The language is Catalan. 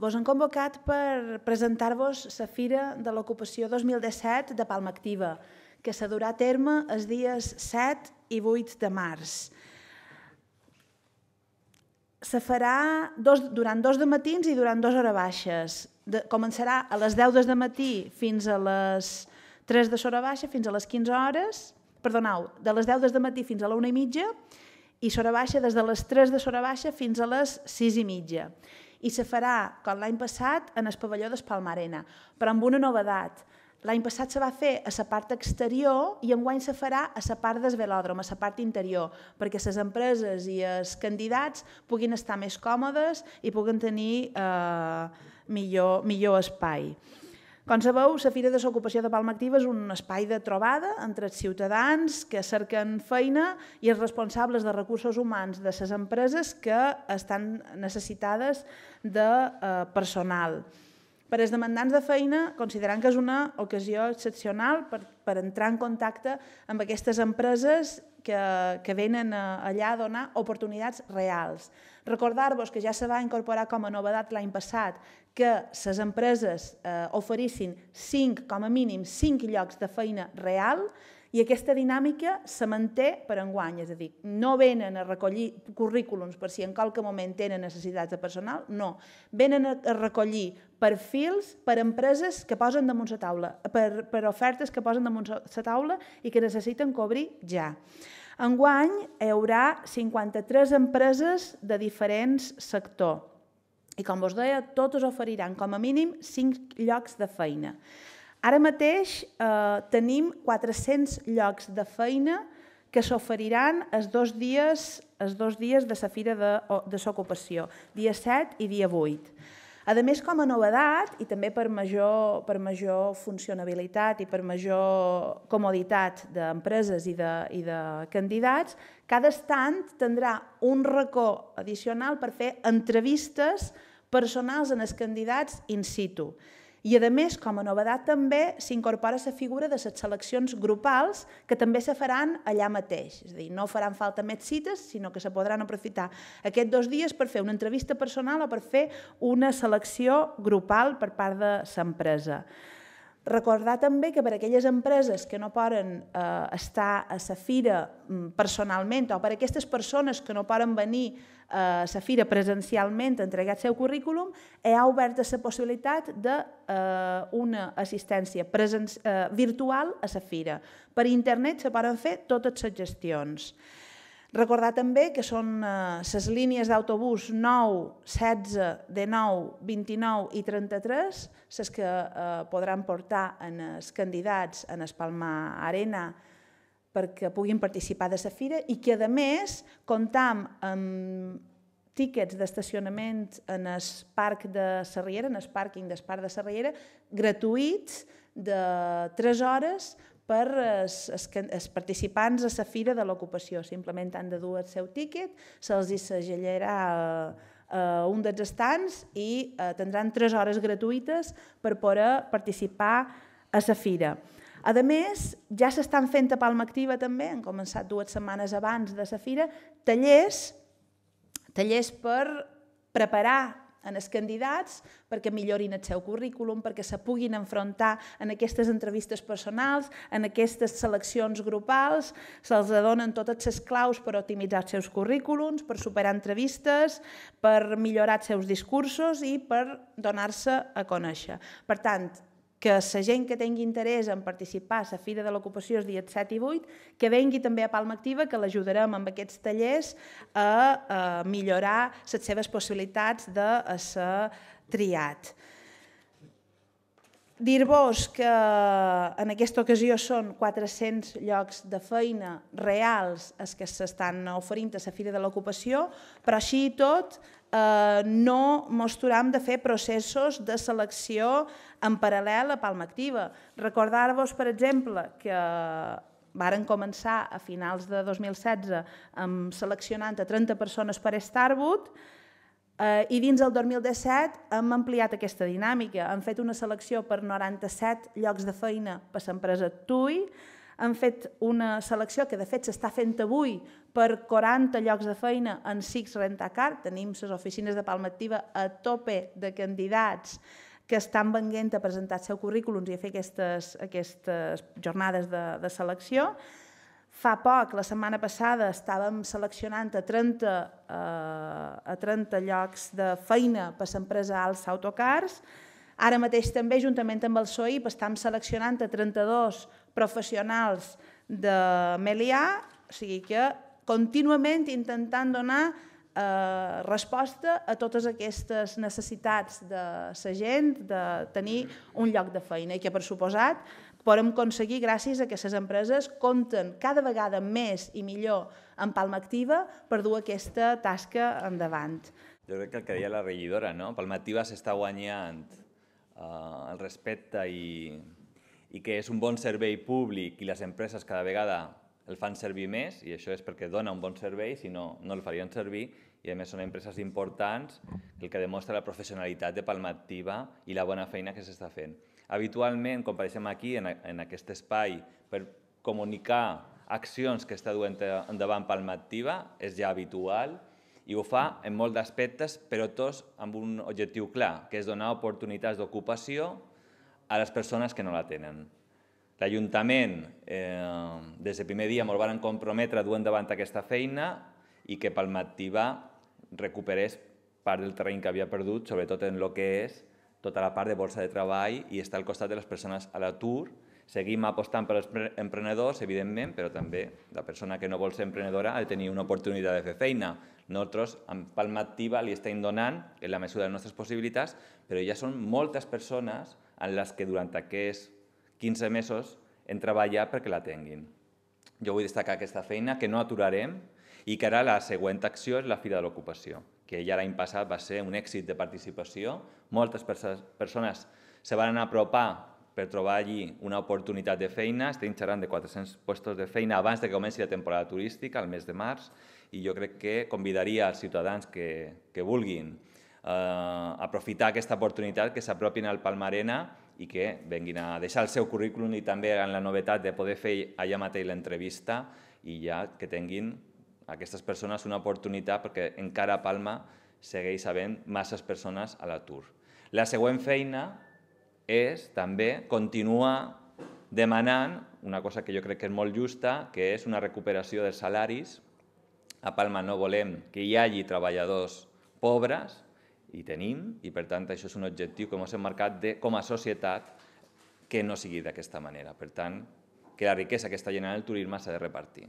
Vos han convocat per presentar-vos la Fira de l'Ocupació 2017 de Palma Activa, que durat a terme els dies 7 i 8 de març. Se farà dos, durant dos de matins i durant dues hores baixes. De, començarà a les 10 de matí fins a les 3 de sora baixa, fins a les 15 hores, perdoneu, de les 10 de matí fins a la 1 i mitja, i sora baixa des de les 3 de sora baixa fins a les 6 i mitja i se farà, com l'any passat, en el pavelló d'Espalmarena, però amb una novedat. L'any passat se va fer a la part exterior i enguany se farà a la part del velòdrom, a la part interior, perquè les empreses i els candidats puguin estar més còmodes i puguin tenir eh, millor, millor espai. Com sabeu, la Fira de l'Ocupació de Palma Activa és un espai de trobada entre els ciutadans que cerquen feina i els responsables de recursos humans de les empreses que estan necessitades de eh, personal. personal per als demandants de feina, considerant que és una ocasió excepcional per, per entrar en contacte amb aquestes empreses que, que venen a, allà a donar oportunitats reals. Recordar-vos que ja se va incorporar com a novedat l'any passat que les empreses eh, oferissin 5, com a mínim 5 llocs de feina real i aquesta dinàmica se manté per enguany, és a dir, no venen a recollir currículums per si en qualque moment tenen necessitats de personal, no. Venen a recollir perfils per empreses que posen damunt la taula, per, per ofertes que posen damunt la taula i que necessiten cobrir ja. Enguany hi haurà 53 empreses de diferents sectors i com vos deia, totes oferiran com a mínim 5 llocs de feina. Ara mateix eh, tenim 400 llocs de feina que s'oferiran els dos dies els dos dies de la fira de, de s'ocupació, dia 7 i dia 8. A més, com a novedat, i també per major, per major funcionabilitat i per major comoditat d'empreses i, de, i de candidats, cada stand tindrà un racó addicional per fer entrevistes personals en els candidats in situ. I, a més, com a novedat també s'incorpora la figura de les seleccions grupals que també se faran allà mateix. És a dir, no faran falta més cites, sinó que se podran aprofitar aquests dos dies per fer una entrevista personal o per fer una selecció grupal per part de l'empresa. Recordar també que per a aquelles empreses que no poden eh, estar a la fira mm, personalment o per a aquestes persones que no poden venir eh, a la fira presencialment a entregar el seu currículum, hi eh, ha obert la possibilitat d'una eh, assistència present, eh, virtual a la fira. Per internet se poden fer totes les gestions. Recordar també que són les eh, línies d'autobús 9, 16, 19, 29 i 33, les que eh, podran portar en els candidats a Espalma Palma Arena perquè puguin participar de la fira i que, a més, comptam amb tíquets d'estacionament en el parc de Sarriera, en el pàrquing del parc de Sarriera, gratuïts de 3 hores per els, els, els participants a la fira de l'ocupació. Simplement han de dur el seu tíquet, se'ls segellarà a eh, eh, un dels estants i eh, tindran tres hores gratuïtes per poder participar a la fira. A més, ja s'estan fent a Palma Activa també, han començat dues setmanes abans de la fira, tallers, tallers per preparar en els candidats perquè millorin el seu currículum, perquè se puguin enfrontar en aquestes entrevistes personals, en aquestes seleccions grupals, se'ls donen totes les claus per optimitzar els seus currículums, per superar entrevistes, per millorar els seus discursos i per donar-se a conèixer. Per tant, que la gent que tingui interès en participar a la Fira de l'Ocupació els dies 7 i 8, que vengui també a Palma Activa, que l'ajudarem amb aquests tallers a, millorar les seves possibilitats de ser triat. Dir-vos que en aquesta ocasió són 400 llocs de feina reals els que s'estan oferint a la Fira de l'Ocupació, però així i tot eh, no mostrarem de fer processos de selecció en paral·lel a Palma Activa. Recordar-vos, per exemple, que varen començar a finals de 2016 amb seleccionant a 30 persones per Starwood eh, i dins el 2017 hem ampliat aquesta dinàmica. Hem fet una selecció per 97 llocs de feina per l'empresa TUI, hem fet una selecció que de fet s'està fent avui per 40 llocs de feina en SIX Rentacar. Tenim les oficines de Palma Activa a tope de candidats que estan venguent a presentar els seus currículums i a fer aquestes, aquestes jornades de, de selecció. Fa poc, la setmana passada, estàvem seleccionant a 30, eh, a 30 llocs de feina per l'empresa Alts Autocars. Ara mateix també, juntament amb el SOIP, estem seleccionant a 32 professionals de Melià, o sigui que contínuament intentant donar eh, resposta a totes aquestes necessitats de la gent de tenir un lloc de feina i que, per suposat, podem aconseguir gràcies a que les empreses compten cada vegada més i millor en Palma Activa per dur aquesta tasca endavant. Jo crec que el que deia la regidora, no? Palma Activa s'està guanyant eh, el respecte i, i que és un bon servei públic i les empreses cada vegada el fan servir més i això és perquè dona un bon servei, si no, no el farien servir i a més són empreses importants el que demostra la professionalitat de Palma Activa i la bona feina que s'està fent. Habitualment compareixem aquí en, en aquest espai per comunicar accions que està duent endavant Palma Activa, és ja habitual i ho fa en molts aspectes, però tots amb un objectiu clar, que és donar oportunitats d'ocupació a les persones que no la tenen. L'Ajuntament, eh, des del primer dia, ens van comprometre a dur endavant aquesta feina i que Palmativa recuperés part del terreny que havia perdut, sobretot en el que és tota la part de borsa de treball i estar al costat de les persones a l'atur. Seguim apostant per als emprenedors, evidentment, però també la persona que no vol ser emprenedora ha de tenir una oportunitat de fer feina. Nosaltres, amb Palma Activa, li estem donant, en la mesura de les nostres possibilitats, però ja són moltes persones en les que durant aquests 15 mesos en treballar perquè la tinguin. Jo vull destacar aquesta feina que no aturarem i que ara la següent acció és la Fira de l'Ocupació, que ja l'any passat va ser un èxit de participació. Moltes persones se van apropar per trobar allí una oportunitat de feina. Estem xerrant de 400 puestos de feina abans de que comenci la temporada turística, al mes de març, i jo crec que convidaria els ciutadans que, que vulguin eh, aprofitar aquesta oportunitat, que s'apropin al Palmarena i que venguin a deixar el seu currículum i també en la novetat de poder fer allà mateix l'entrevista i ja que tinguin aquestes persones una oportunitat perquè encara a Palma segueix havent masses persones a l'atur. La següent feina és també continuar demanant una cosa que jo crec que és molt justa, que és una recuperació dels salaris. A Palma no volem que hi hagi treballadors pobres, i tenim, i per tant això és un objectiu que ens hem marcat de, com a societat que no sigui d'aquesta manera. Per tant, que la riquesa que està generant el turisme s'ha de repartir.